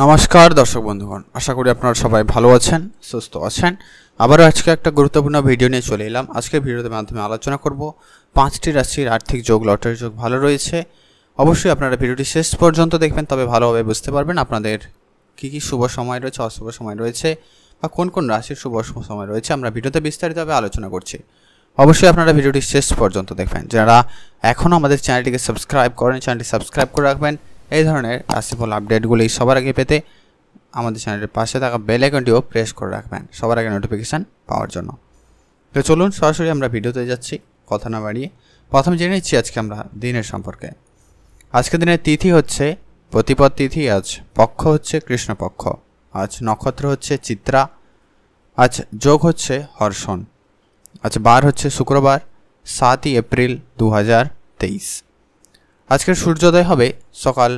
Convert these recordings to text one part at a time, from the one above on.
নমস্কার দর্শক বন্ধুগণ আশা করি আপনারা সবাই ভালো আছেন সুস্থ আছেন আবারও আজকে একটা গুরুত্বপূর্ণ ভিডিও নিয়ে চলে এলাম আজকের ভিডিওতে মাধ্যমে আলোচনা করব পাঁচটি রাশির আর্থিক যোগ লটারি যোগ ভালো রয়েছে অবশ্যই আপনারা ভিডিওটি শেষ পর্যন্ত দেখবেন তবে ভালোভাবে বুঝতে পারবেন আপনাদের কী কী শুভ সময় রয়েছে অশুভ সময় রয়েছে বা কোন কোন রাশির শুভ সময় রয়েছে আমরা ভিডিওতে বিস্তারিতভাবে আলোচনা করছি অবশ্যই আপনারা ভিডিওটি শেষ পর্যন্ত দেখবেন যারা এখনও আমাদের চ্যানেলটিকে সাবস্ক্রাইব করেন চ্যানেলটি সাবস্ক্রাইব করে রাখবেন এই ধরনের রাশিফল আপডেটগুলি সবার আগে পেতে আমাদের চ্যানেলের পাশে থাকা বেল আইকনটিও প্রেস করে রাখবেন সবার আগে নোটিফিকেশান পাওয়ার জন্য তো চলুন সরাসরি আমরা ভিডিওতে যাচ্ছি কথা না বাড়িয়ে প্রথম জেনে নিচ্ছি আজকে আমরা দিনের সম্পর্কে আজকের দিনের তিথি হচ্ছে প্রতিপদ তিথি আজ পক্ষ হচ্ছে কৃষ্ণপক্ষ আজ নক্ষত্র হচ্ছে চিত্রা আজ যোগ হচ্ছে হর্ষণ আজ বার হচ্ছে শুক্রবার সাতই এপ্রিল দু হাজার তেইশ আজকের সূর্যোদয় হবে সকাল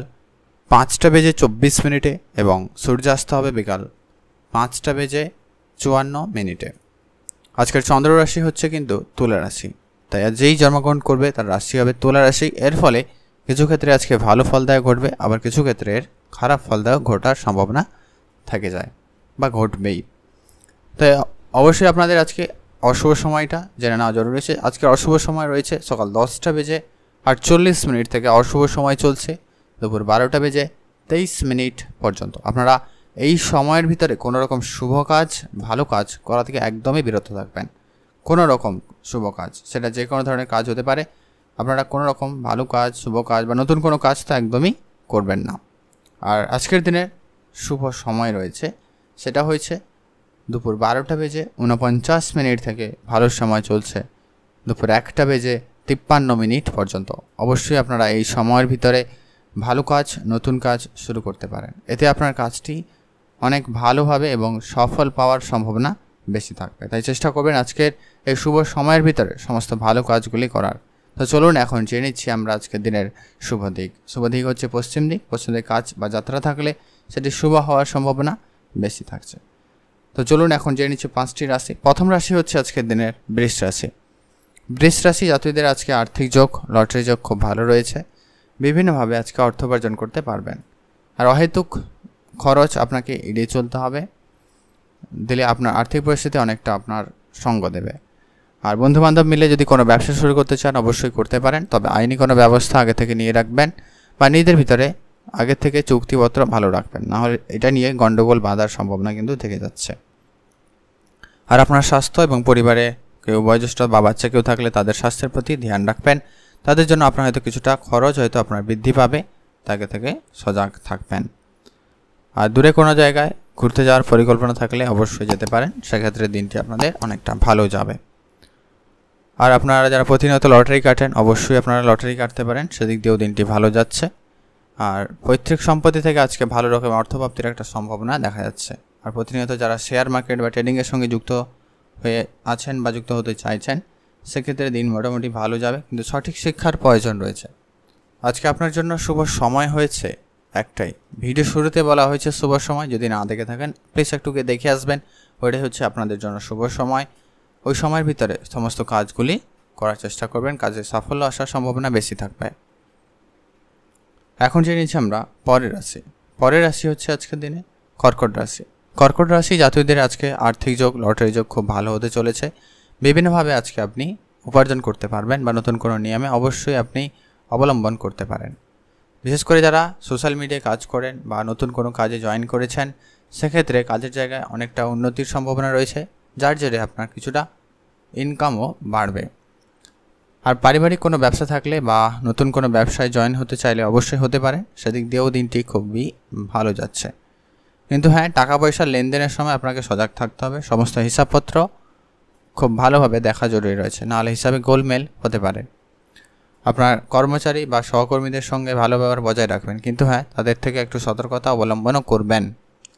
পাঁচটা বেজে চব্বিশ মিনিটে এবং সূর্যাস্ত হবে বিকাল পাঁচটা বেজে চুয়ান্ন মিনিটে আজকের চন্দ্র রাশি হচ্ছে কিন্তু তুলা রাশি তাই আজ যেই জন্মগ্রহণ করবে তার রাশি হবে তুলা রাশি এর ফলে কিছু ক্ষেত্রে আজকে ভালো ফলদায়ক ঘটবে আবার কিছু ক্ষেত্রে খারাপ ফলদায়ক ঘটার সম্ভাবনা থাকে যায় বা ঘটবেই তাই অবশ্যই আপনাদের আজকে অশুভ সময়টা জেনে নেওয়া জরুরি আছে আজকের অশুভ সময় রয়েছে সকাল দশটা বেজে আটচল্লিশ মিনিট থেকে অশুভ সময় চলছে দুপুর বারোটা বেজে তেইশ মিনিট পর্যন্ত আপনারা এই সময়ের ভিতরে কোনো রকম শুভ কাজ ভালো কাজ করা থেকে একদমই বিরত থাকবেন কোনো রকম শুভ কাজ সেটা যে কোনো ধরনের কাজ হতে পারে আপনারা কোনো রকম ভালো কাজ শুভ কাজ বা নতুন কোনো কাজ তো একদমই করবেন না আর আজকের দিনে শুভ সময় রয়েছে সেটা হয়েছে দুপুর বারোটা বেজে উনপঞ্চাশ মিনিট থেকে ভালো সময় চলছে দুপুর একটা বেজে তিপ্পান্ন মিনিট পর্যন্ত অবশ্যই আপনারা এই সময়ের ভিতরে ভালো কাজ নতুন কাজ শুরু করতে পারেন এতে আপনার কাজটি অনেক ভালোভাবে এবং সফল পাওয়ার সম্ভাবনা বেশি থাকবে তাই চেষ্টা করবেন আজকের এই শুভ সময়ের ভিতরে সমস্ত ভালো কাজগুলি করার তো চলুন এখন জেনে নিচ্ছি আমরা আজকের দিনের শুভ দিক শুভ দিক হচ্ছে পশ্চিম দিক পশ্চিম কাজ বা যাত্রা থাকলে সেটি শুভ হওয়ার সম্ভাবনা বেশি থাকছে তো চলুন এখন জেনে নিচ্ছি পাঁচটি রাশি প্রথম রাশি হচ্ছে আজকের দিনের বৃষ রাশি বৃষ রাশি জাতীয়দের আজকে আর্থিক যোগ লটারি যোগ খুব ভালো রয়েছে বিভিন্নভাবে আজকে অর্থ উপার্জন করতে পারবেন আর অহেতুক খরচ আপনাকে এড়িয়ে চলতে হবে দিলে আপনার আর্থিক পরিস্থিতি অনেকটা আপনার সঙ্গ দেবে আর বন্ধুবান্ধব মিলে যদি কোনো ব্যবসা শুরু করতে চান অবশ্যই করতে পারেন তবে আইনি কোনো ব্যবস্থা আগে থেকে নিয়ে রাখবেন বা নিজেদের ভিতরে আগে থেকে চুক্তিপত্র ভালো রাখবেন নাহলে এটা নিয়ে গণ্ডগোল বাঁধার সম্ভাবনা কিন্তু থেকে যাচ্ছে আর আপনার স্বাস্থ্য এবং পরিবারে কেউ বয়োজ্যেষ্ঠ বা বাচ্চা কেউ থাকলে তাদের স্বাস্থ্যের প্রতি ধ্যান রাখবেন তাদের জন্য আপনার হয়তো কিছুটা খরচ হয়তো আপনার বৃদ্ধি পাবে তাকে থেকে সজাগ থাকবেন আর দূরে কোনো জায়গায় ঘুরতে যাওয়ার পরিকল্পনা থাকলে অবশ্যই যেতে পারেন সেক্ষেত্রে দিনটি আপনাদের অনেকটা ভালো যাবে আর আপনারা যারা প্রতিনিয়ত লটারি কাটেন অবশ্যই আপনারা লটারি কাটতে পারেন সেদিক দিয়েও দিনটি ভালো যাচ্ছে আর পৈতৃক সম্পত্তি থেকে আজকে ভালো রকম অর্থপ্রাপ্তির একটা সম্ভাবনা দেখা যাচ্ছে আর প্রতিনিয়ত যারা শেয়ার মার্কেট বা ট্রেডিংয়ের সঙ্গে যুক্ত হয়ে আছেন বা যুক্ত হতে চাইছেন সেক্ষেত্রে দিন মোটামুটি ভালো যাবে কিন্তু সঠিক শিক্ষার প্রয়োজন রয়েছে আজকে আপনার জন্য শুভ সময় হয়েছে একটাই ভিডিও শুরুতে বলা হয়েছে শুভ সময় যদি না দেখে থাকেন প্লিজ একটুকে দেখে আসবেন ওইটাই হচ্ছে আপনাদের জন্য শুভ সময় ওই সময়ের ভিতরে সমস্ত কাজগুলি করার চেষ্টা করবেন কাজে সাফল্য আসার সম্ভাবনা বেশি থাকবে এখন জেনেছি আমরা পরের রাশি পরের রাশি হচ্ছে আজকের দিনে কর্কট রাশি কর্কট রাশি জাতীয়দের আজকে আর্থিক যোগ লটারি যোগ খুব ভালো হতে চলেছে বিভিন্নভাবে আজকে আপনি উপার্জন করতে পারবেন বা নতুন কোনো নিয়মে অবশ্যই আপনি অবলম্বন করতে পারেন বিশেষ করে যারা সোশ্যাল মিডিয়ায় কাজ করেন বা নতুন কোনো কাজে জয়েন করেছেন সেক্ষেত্রে কাজের জায়গায় অনেকটা উন্নতির সম্ভাবনা রয়েছে যার জেরে আপনার কিছুটা ইনকামও বাড়বে আর পারিবারিক কোনো ব্যবসা থাকলে বা নতুন কোনো ব্যবসায় জয়েন হতে চাইলে অবশ্যই হতে পারে সেদিক দিয়েও দিনটি খুবই ভালো যাচ্ছে কিন্তু হ্যাঁ টাকা পয়সার লেনদেনের সময় আপনাকে সজাগ থাকতে হবে সমস্ত হিসাবপত্র খুব ভালোভাবে দেখা জরুরি রয়েছে নাহলে হিসাবে গোলমেল হতে পারে আপনার কর্মচারী বা সহকর্মীদের সঙ্গে ভালো ব্যবহার বজায় রাখবেন কিন্তু হ্যাঁ তাদের থেকে একটু সতর্কতা অবলম্বনও করবেন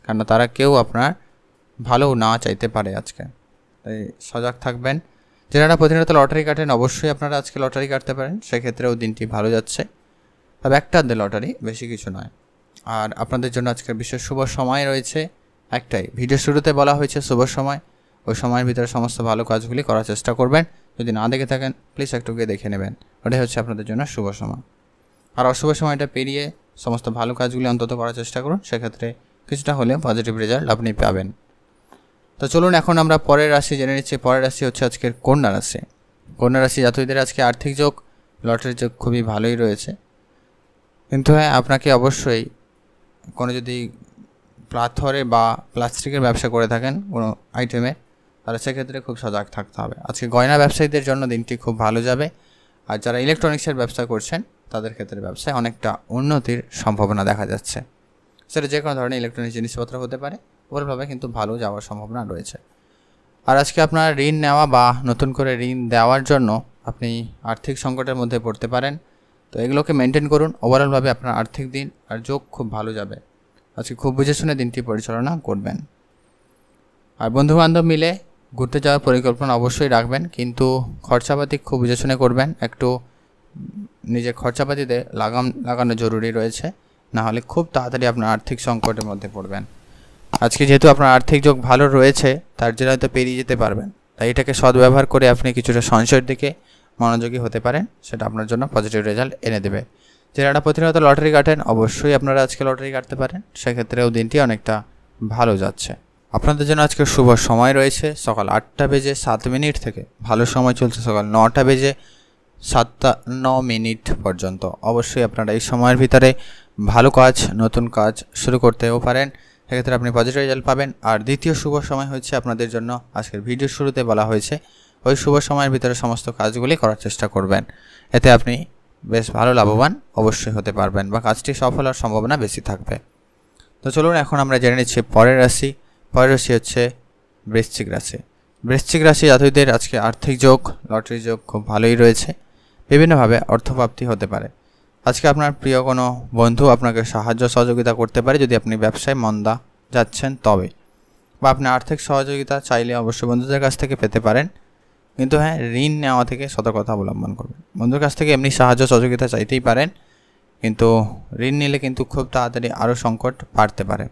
কেন তারা কেউ আপনার ভালো না চাইতে পারে আজকে তাই সজাগ থাকবেন যারা প্রতিনিয়ত লটারি কাটেন অবশ্যই আপনারা আজকে লটারি কাটতে পারেন সেক্ষেত্রেও দিনটি ভালো যাচ্ছে তবে একটা আধ লটারি বেশি কিছু নয় আর আপনাদের জন্য আজকের বিশেষ শুভ সময় রয়েছে একটাই ভিডিও শুরুতে বলা হয়েছে শুভ সময় ওই সময়ের ভিতরে সমস্ত ভালো কাজগুলি করার চেষ্টা করবেন যদি না দেখে থাকেন প্লিজ একটু গিয়ে দেখে নেবেন ওটাই হচ্ছে আপনাদের জন্য শুভ সময় আর অশুভ সময়টা পেরিয়ে সমস্ত ভালো কাজগুলি অন্তত করার চেষ্টা করুন সেক্ষেত্রে কিছুটা হলে পজিটিভ রেজাল্ট আপনি পাবেন তো চলুন এখন আমরা পরের রাশি জেনে নিচ্ছি পরের রাশি হচ্ছে আজকের কন্যা রাশি কন্যা রাশি জাতকদের আজকে আর্থিক যোগ লটারির যোগ খুবই ভালোই রয়েছে কিন্তু হ্যাঁ আপনাকে অবশ্যই কোনো যদি প্লাথরে বা প্লাস্টিকের ব্যবসা করে থাকেন কোনো আইটেমে তাহলে সেক্ষেত্রে খুব সজাগ থাকতে হবে আজকে গয়না ব্যবসায়ীদের জন্য দিনটি খুব ভালো যাবে আর যারা ইলেকট্রনিক্সের ব্যবসা করছেন তাদের ক্ষেত্রে ব্যবসায় অনেকটা উন্নতির সম্ভাবনা দেখা যাচ্ছে সেটা যে কোনো ধরনের ইলেকট্রনিক্স জিনিসপত্র হতে পারে ওভারভাবে কিন্তু ভালো যাওয়ার সম্ভাবনা রয়েছে আর আজকে আপনার ঋণ নেওয়া বা নতুন করে ঋণ দেওয়ার জন্য আপনি আর্থিক সংকটের মধ্যে পড়তে পারেন তো এগুলোকে মেনটেন করুন ওভারঅলভাবে আপনার আর্থিক দিন আর যোগ খুব ভালো যাবে আজকে খুব বুঝে শুনে দিনটি পরিচালনা করবেন আর বন্ধুবান্ধব মিলে ঘুরতে যাওয়ার পরিকল্পনা অবশ্যই রাখবেন কিন্তু খরচাপাতি খুব বুঝে শুনে করবেন একটু নিজের খরচাপাতিতে লাগাম লাগানো জরুরি রয়েছে নাহলে খুব তাড়াতাড়ি আপনার আর্থিক সংকটের মধ্যে পড়বেন আজকে যেহেতু আপনার আর্থিক যোগ ভালো রয়েছে তার জন্য হয়তো পেরিয়ে যেতে পারবেন তাই এটাকে সদ্ব্যবহার করে আপনি কিছুটা সঞ্চয়ের দিকে মনোযোগী হতে পারেন সেটা আপনার জন্য পজিটিভ রেজাল্ট এনে দেবে যারা প্রতিনিয়ত লটারি কাটেন অবশ্যই আপনারা আজকে লটারি কাটতে পারেন সেক্ষেত্রেও দিনটি অনেকটা ভালো যাচ্ছে আপনাদের জন্য আজকে শুভ সময় রয়েছে সকাল আটটা বেজে সাত মিনিট থেকে ভালো সময় চলছে সকাল নটা বেজে সাতটা ন মিনিট পর্যন্ত অবশ্যই আপনারা এই সময়ের ভিতরে ভালো কাজ নতুন কাজ শুরু করতেও পারেন সেক্ষেত্রে আপনি পজিটিভ রেজাল্ট পাবেন আর দ্বিতীয় শুভ সময় হচ্ছে আপনাদের জন্য আজকের ভিডিও শুরুতে বলা হয়েছে ওই শুভ সময়ের ভিতরে সমস্ত কাজগুলি করার চেষ্টা করবেন এতে আপনি বেশ ভালো লাভবান অবশ্যই হতে পারবেন বা কাজটি সফল হওয়ার সম্ভাবনা বেশি থাকবে তো চলুন এখন আমরা জেনে নিচ্ছি পরের রাশি পরের রাশি হচ্ছে বৃশ্চিক রাশি বৃশ্চিক রাশি জাতকদের আজকে আর্থিক যোগ লটারি যোগ খুব ভালোই রয়েছে বিভিন্নভাবে অর্থপ্রাপ্তি হতে পারে আজকে আপনার প্রিয় কোনো বন্ধু আপনাকে সাহায্য সহযোগিতা করতে পারে যদি আপনি ব্যবসায় মন্দা যাচ্ছেন তবে বা আপনি আর্থিক সহযোগিতা চাইলে অবশ্যই বন্ধুদের কাছ থেকে পেতে পারেন কিন্তু হ্যাঁ ঋণ নেওয়া থেকে সতর্কতা অবলম্বন করবেন বন্ধুর কাছ থেকে এমনি সাহায্য সহযোগিতা চাইতেই পারেন কিন্তু ঋণ নিলে কিন্তু খুব তাড়াতাড়ি আরও সংকট বাড়তে পারে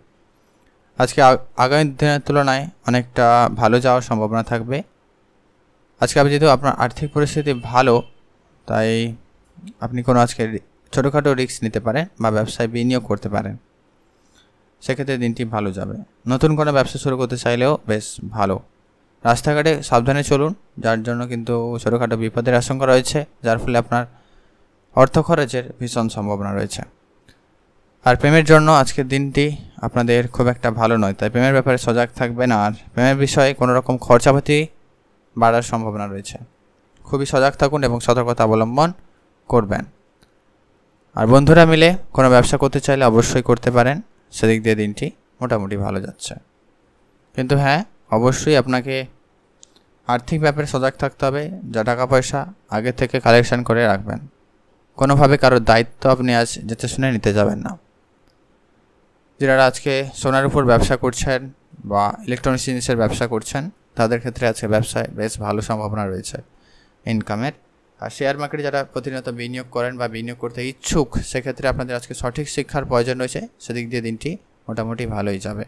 আজকে আগামী দিনের তুলনায় অনেকটা ভালো যাওয়ার সম্ভাবনা থাকবে আজকে আপনি যেহেতু আপনার আর্থিক পরিস্থিতি ভালো তাই আপনি কোনো আজকে ছোটোখাটো রিস্ক নিতে পারেন বা ব্যবসায় বিনিয়োগ করতে পারেন সেক্ষেত্রে দিনটি ভালো যাবে নতুন কোনো ব্যবসা শুরু করতে চাইলেও বেশ ভালো রাস্তাঘাটে সাবধানে চলুন যার জন্য কিন্তু ছোটোখাটো বিপদের আশঙ্কা রয়েছে যার ফলে আপনার অর্থ খরচের ভীষণ সম্ভাবনা রয়েছে আর প্রেমের জন্য আজকের দিনটি আপনাদের খুব একটা ভালো নয় তাই প্রেমের ব্যাপারে সজাগ থাকবেন আর প্রেমের বিষয়ে কোনো রকম খরচাপাতি বাড়ার সম্ভাবনা রয়েছে খুবই সজাগ থাকুন এবং সতর্কতা অবলম্বন করবেন আর বন্ধুরা মিলে কোনো ব্যবসা করতে চাইলে অবশ্যই করতে পারেন সেদিক দিয়ে দিনটি মোটামুটি ভালো যাচ্ছে কিন্তু হ্যাঁ অবশ্যই আপনাকে আর্থিক ব্যাপারে সজাগ থাকতে হবে যা টাকা পয়সা আগে থেকে কালেকশন করে রাখবেন কোনোভাবে কারোর দায়িত্ব আপনি আজ যেতে শুনে নিতে যাবেন না যারা আজকে সোনার উপর ব্যবসা করছেন বা ইলেকট্রনিক্স জিনিসের ব্যবসা করছেন তাদের ক্ষেত্রে আজকে ব্যবসায় বেশ ভালো সম্ভাবনা রয়েছে ইনকামের আর শেয়ার মার্কেটে যারা প্রতিনিয়ত বিনিয়োগ করেন বা বিনিয়োগ করতে ইচ্ছুক সেক্ষেত্রে আপনাদের আজকে সঠিক শিক্ষার প্রয়োজন রয়েছে সেদিক দিয়ে দিনটি মোটামুটি ভালোই যাবে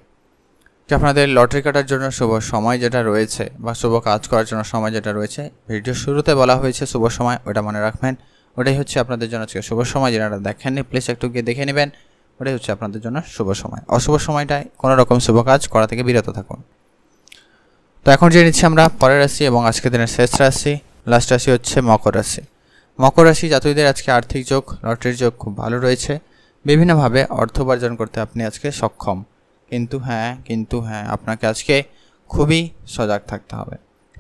যে আপনাদের লটারি কাটার জন্য শুভ সময় যেটা রয়েছে বা শুভ কাজ করার জন্য সময় যেটা রয়েছে ভিডিও শুরুতে বলা হয়েছে শুভ সময় ওটা মনে রাখবেন ওটাই হচ্ছে আপনাদের জন্য আজকে শুভ সময় যেটা দেখেননি প্লিজ একটু গিয়ে দেখে নেবেন ওটাই হচ্ছে আপনাদের জন্য শুভ সময় অশুভ সময়টায় কোনো রকম শুভ কাজ করা থেকে বিরত থাকুন তো এখন যে নিচ্ছি আমরা পরের রাশি এবং আজকের দিনের শেষ রাশি লাস্ট রাশি হচ্ছে মকর রাশি মকর রাশি জাতকদের আজকে আর্থিক যোগ লটারির যোগ খুব ভালো রয়েছে বিভিন্নভাবে অর্থ উপার্জন করতে আপনি আজকে সক্ষম কিন্তু হ্যাঁ কিন্তু হ্যাঁ আপনাকে আজকে খুবই সজাগ থাকতে হবে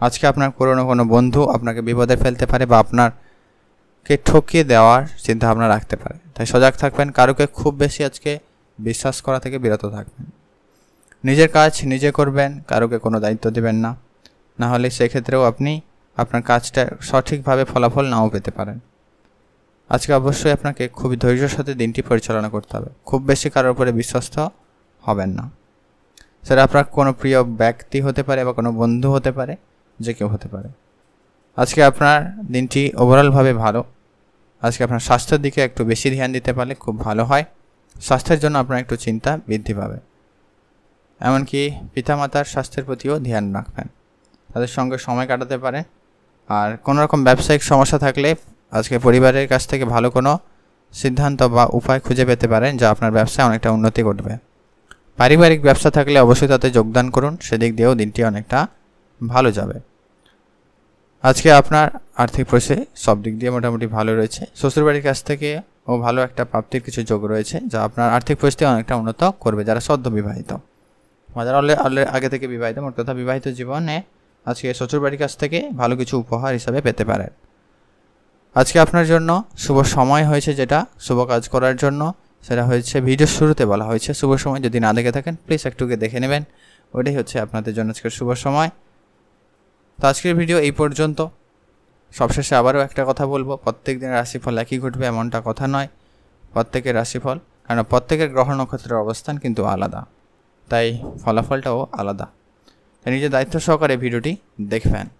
আজকে আপনার কোনো কোনো বন্ধু আপনাকে বিপদে ফেলতে পারে বা আপনারকে ঠকিয়ে দেওয়ার চিন্তাভাবনা রাখতে পারে তাই সজাগ থাকবেন কারোকে খুব বেশি আজকে বিশ্বাস করা থেকে বিরত থাকবেন নিজের কাজ নিজে করবেন কারোকে কোনো দায়িত্ব দেবেন না না হলে সেক্ষেত্রেও আপনি আপনার কাজটা সঠিকভাবে ফলাফল নাও পেতে পারেন আজকে অবশ্যই আপনাকে খুবই ধৈর্যের সাথে দিনটি পরিচালনা করতে হবে খুব বেশি কারোর উপরে বিশ্বস্ত হবেন না সেটা আপনার কোনো প্রিয় ব্যক্তি হতে পারে বা কোনো বন্ধু হতে পারে যে কেউ হতে পারে আজকে আপনার দিনটি ওভারঅলভাবে ভালো আজকে আপনার স্বাস্থ্যের দিকে একটু বেশি ধ্যান দিতে পারলে খুব ভালো হয় স্বাস্থ্যের জন্য আপনার একটু চিন্তা বৃদ্ধি পাবে এমনকি পিতামাতার স্বাস্থ্যের প্রতিও ধ্যান রাখবেন তাদের সঙ্গে সময় কাটাতে পারে আর কোনো রকম ব্যবসায়িক সমস্যা থাকলে আজকে পরিবারের কাছ থেকে ভালো কোনো সিদ্ধান্ত বা উপায় খুঁজে পেতে পারেন যা আপনার ব্যবসায় অনেকটা উন্নতি ঘটবে পারিবারিক ব্যবসা থাকলে অবশ্যই তাতে যোগদান করুন সেদিক দিয়েও দিনটি অনেকটা ভালো যাবে আজকে আপনার আর্থিক পরিস্থিতি সব দিক দিয়ে মোটামুটি ভালো রয়েছে শ্বশুরবাড়ির কাছ থেকে ও ভালো একটা প্রাপ্তির কিছু যোগ রয়েছে যা আপনার আর্থিক পরিস্থিতি অনেকটা উন্নত করবে যারা সদ্য বিবাহিত যারা অলরে অলরে আগে থেকে বিবাহিত মোট কথা বিবাহিত জীবনে আজকে শ্বশুরবাড়ির কাছ থেকে ভালো কিছু উপহার হিসাবে পেতে পারেন আজকে আপনার জন্য শুভ সময় হয়েছে যেটা শুভ কাজ করার জন্য সেটা হয়েছে ভিডিওর শুরুতে বলা হয়েছে শুভ সময় যদি না দেখে থাকেন প্লিজ একটুকে দেখে নেবেন ওইটাই হচ্ছে আপনাদের জন্য আজকের শুভ সময় তো আজকের ভিডিও এই পর্যন্ত সবশেষে আবারও একটা কথা বলবো প্রত্যেক দিন রাশিফল একই ঘটবে এমনটা কথা নয় প্রত্যেকের রাশিফল কারণ প্রত্যেকের গ্রহ নক্ষত্রের অবস্থান কিন্তু আলাদা তাই ফলাফলটাও আলাদা তাই নিজের দায়িত্ব সহকারে ভিডিওটি দেখবেন